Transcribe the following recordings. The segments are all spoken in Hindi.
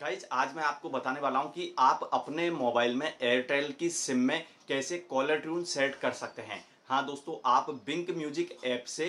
गाइज आज मैं आपको बताने वाला हूँ कि आप अपने मोबाइल में एयरटेल की सिम में कैसे कॉलर ट्यून सेट कर सकते हैं हाँ दोस्तों आप बिंक म्यूजिक ऐप से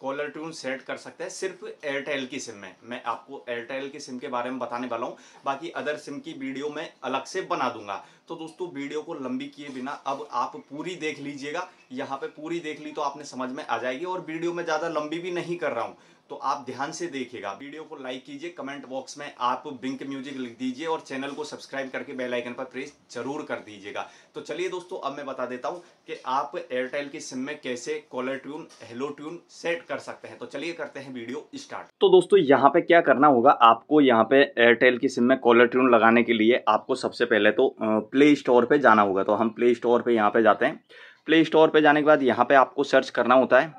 कॉलर ट्यून सेट कर सकते हैं सिर्फ एयरटेल की सिम में मैं आपको एयरटेल की सिम के बारे में बताने वाला हूँ बाकी अदर सिम की वीडियो मैं अलग से बना दूंगा तो दोस्तों वीडियो को लंबी किए बिना अब आप पूरी देख लीजिएगा यहाँ पे पूरी देख ली तो आपने समझ में आ जाएगी और वीडियो में ज़्यादा लंबी भी नहीं कर रहा हूँ तो आप ध्यान से देखिएगा वीडियो को लाइक कीजिए कमेंट बॉक्स में आप बिंक म्यूजिक लिख दीजिए और चैनल को सब्सक्राइब करके बेल आइकन पर प्रेस जरूर कर दीजिएगा तो चलिए दोस्तों अब मैं बता देता हूँ कि आप एयरटेल की सिम में कैसे caller tune hello tune set कर सकते हैं तो चलिए करते हैं वीडियो स्टार्ट तो दोस्तों यहाँ पे क्या करना होगा आपको यहाँ पे एयरटेल की सिम में कॉलर ट्यून लगाने के लिए आपको सबसे पहले तो प्ले स्टोर पर जाना होगा तो हम प्ले स्टोर पर यहाँ पे जाते हैं प्ले स्टोर पर जाने के बाद यहाँ पे आपको सर्च करना होता है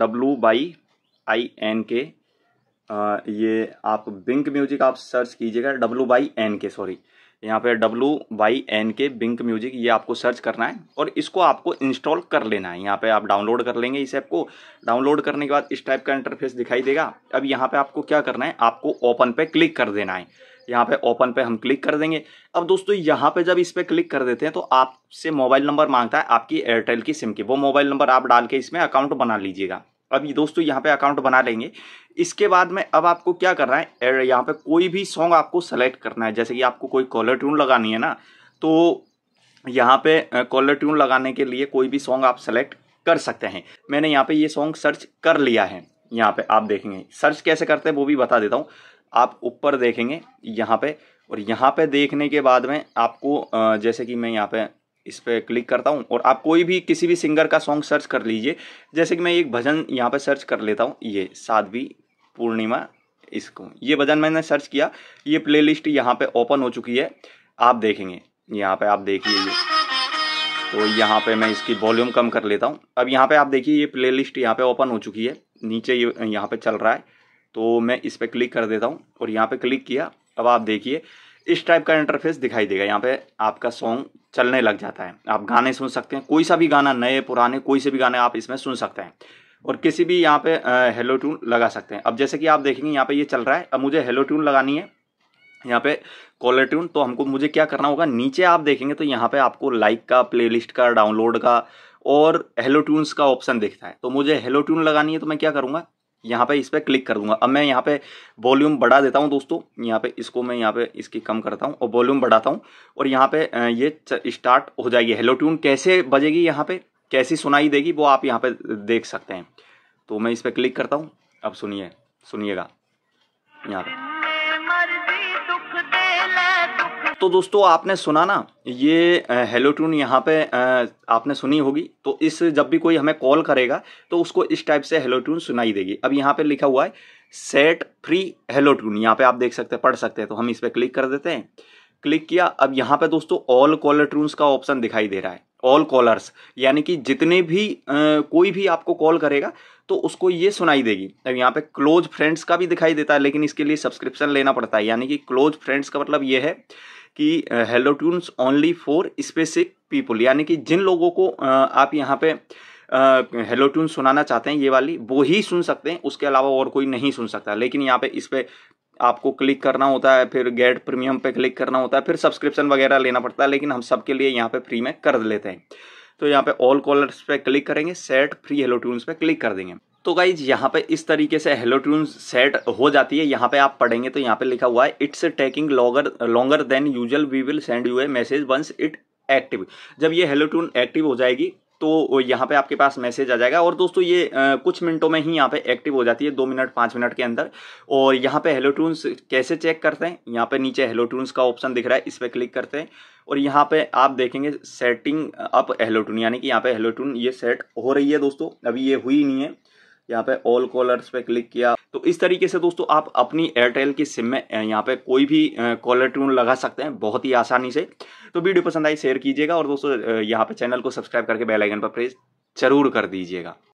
डब्लू बाई आई एन के आ, ये आप बिंक म्यूजिक आप सर्च कीजिएगा W Y N K sorry यहाँ पे डब्लू बाई एन के बिंक म्यूजिक ये आपको सर्च करना है और इसको आपको इंस्टॉल कर लेना है यहाँ पे आप डाउनलोड कर लेंगे इस ऐप को डाउनलोड करने के बाद इस टाइप का इंटरफेस दिखाई देगा अब यहाँ पे आपको क्या करना है आपको ओपन पे क्लिक कर देना है यहाँ पे ओपन पे हम क्लिक कर देंगे अब दोस्तों यहाँ पे जब इस पर क्लिक कर देते हैं तो आपसे मोबाइल नंबर मांगता है आपकी एयरटेल की सिम की वो मोबाइल नंबर आप डाल के इसमें अकाउंट बना लीजिएगा अभी दोस्तों यहाँ पे अकाउंट बना लेंगे इसके बाद में अब आपको क्या करना है यहाँ पे कोई भी सॉन्ग आपको सेलेक्ट करना है जैसे कि आपको कोई कॉलर ट्यून लगानी है ना तो यहाँ पे कॉलर ट्यून लगाने के लिए कोई भी सॉन्ग आप सेलेक्ट कर सकते हैं मैंने यहाँ पे ये सॉन्ग सर्च कर लिया है यहाँ पे आप देखेंगे सर्च कैसे करते हैं वो भी बता देता हूँ आप ऊपर देखेंगे यहाँ पे और यहाँ पे देखने के बाद में आपको जैसे कि मैं यहाँ पे इस पर क्लिक करता हूँ और आप कोई भी किसी भी सिंगर का सॉन्ग सर्च कर लीजिए जैसे कि मैं एक भजन यहाँ पर सर्च कर लेता हूँ ये साध्वी पूर्णिमा इसको ये भजन मैंने सर्च किया ये प्लेलिस्ट यहाँ पर ओपन हो चुकी है आप देखेंगे यहाँ पे आप देखिए ये तो यहाँ पे मैं इसकी वॉल्यूम कम कर लेता हूँ अब यहाँ पे आप देखिए ये प्लेलिस्ट यहाँ पर ओपन हो चुकी है नीचे ये यहाँ पे चल रहा है तो मैं इस पर क्लिक कर देता हूँ और यहाँ पे क्लिक किया अब आप देखिए इस टाइप का इंटरफेस दिखाई देगा यहाँ पे आपका सॉन्ग चलने लग जाता है आप गाने सुन सकते हैं कोई सा भी गाना नए पुराने कोई से भी गाने आप इसमें सुन सकते हैं और किसी भी यहाँ पे हेलो ट्यून लगा सकते हैं अब जैसे कि आप देखेंगे यहाँ पे ये चल रहा है अब मुझे हेलो ट्यून लगानी है यहाँ पे कॉलर ट्यून तो हमको मुझे क्या करना होगा नीचे आप देखेंगे तो यहाँ पे आपको लाइक का प्लेलिस्ट का डाउनलोड का और हेलो ट्यून्स का ऑप्शन दिखता है तो मुझे हेलो ट्यून लगानी है तो मैं क्या करूँगा यहाँ पे इस पर क्लिक कर दूंगा अब मैं यहाँ पे वॉल्यूम बढ़ा देता हूँ दोस्तों यहाँ पे इसको मैं यहाँ पे इसकी कम करता हूँ और वॉल्यूम बढ़ाता हूँ और यहाँ पे ये स्टार्ट हो जाएगी हेलो ट्यून कैसे बजेगी यहाँ पे कैसी सुनाई देगी वो आप यहाँ पे देख सकते हैं तो मैं इस पर क्लिक करता हूँ अब सुनिए सुनिएगा यहाँ पर तो दोस्तों आपने सुना ना ये हेलो ट्यून यहाँ पे आपने सुनी होगी तो इस जब भी कोई हमें कॉल करेगा तो उसको इस टाइप से हेलो ट्यून सुनाई देगी अब यहाँ पे लिखा हुआ है सेट फ्री हेलो ट्यून यहाँ पे आप देख सकते हैं पढ़ सकते हैं तो हम इस पर क्लिक कर देते हैं क्लिक किया अब यहाँ पे दोस्तों ऑल कॉलर ट्यून्स का ऑप्शन दिखाई दे रहा है ऑल कॉलर्स यानी कि जितने भी आ, कोई भी आपको कॉल करेगा तो उसको ये सुनाई देगी अब यहाँ पे क्लोज फ्रेंड्स का भी दिखाई देता है लेकिन इसके लिए सब्सक्रिप्शन लेना पड़ता है यानी कि क्लोज फ्रेंड्स का मतलब ये है कि hello tunes only for specific people यानी कि जिन लोगों को आप यहाँ पे हेलो ट्यून सुनाना चाहते हैं ये वाली वो ही सुन सकते हैं उसके अलावा और कोई नहीं सुन सकता लेकिन यहाँ पे इस पर आपको क्लिक करना होता है फिर गेट प्रीमियम पे क्लिक करना होता है फिर सब्सक्रिप्शन वगैरह लेना पड़ता है लेकिन हम सबके लिए यहाँ पे फ्री में कर लेते हैं तो यहाँ पे ऑल कॉलर्स पे क्लिक करेंगे सेट फ्री हेलो ट्यून्स पे क्लिक कर देंगे तो गाइज यहाँ पे इस तरीके से हेलो ट्यून सेट हो जाती है यहाँ पे आप पढ़ेंगे तो यहाँ पे लिखा हुआ है it's taking longer longer than usual we will send you a message once it active जब ये हेलो ट्यून एक्टिव हो जाएगी तो यहाँ पे आपके पास मैसेज आ जाएगा और दोस्तों ये आ, कुछ मिनटों में ही यहाँ पे एक्टिव हो जाती है दो मिनट पाँच मिनट के अंदर और यहाँ पे हेलो ट्यून्स कैसे चेक करते हैं यहाँ पे नीचे हेलो ट्यून्स का ऑप्शन दिख रहा है इस पर क्लिक करते हैं और यहाँ पे आप देखेंगे सेटिंग अप हेलो ट्यून यानी कि यहाँ पे हेलो ट्यून ये सेट हो रही है दोस्तों अभी ये हुई नहीं है यहाँ पे ऑल कॉलर्स पे क्लिक किया तो इस तरीके से दोस्तों आप अपनी एयरटेल की सिम में यहाँ पे कोई भी कॉलर ट्यून लगा सकते हैं बहुत ही आसानी से तो वीडियो पसंद आई शेयर कीजिएगा और दोस्तों यहाँ पे चैनल को सब्सक्राइब करके बेल आइकन पर प्रेस जरूर कर दीजिएगा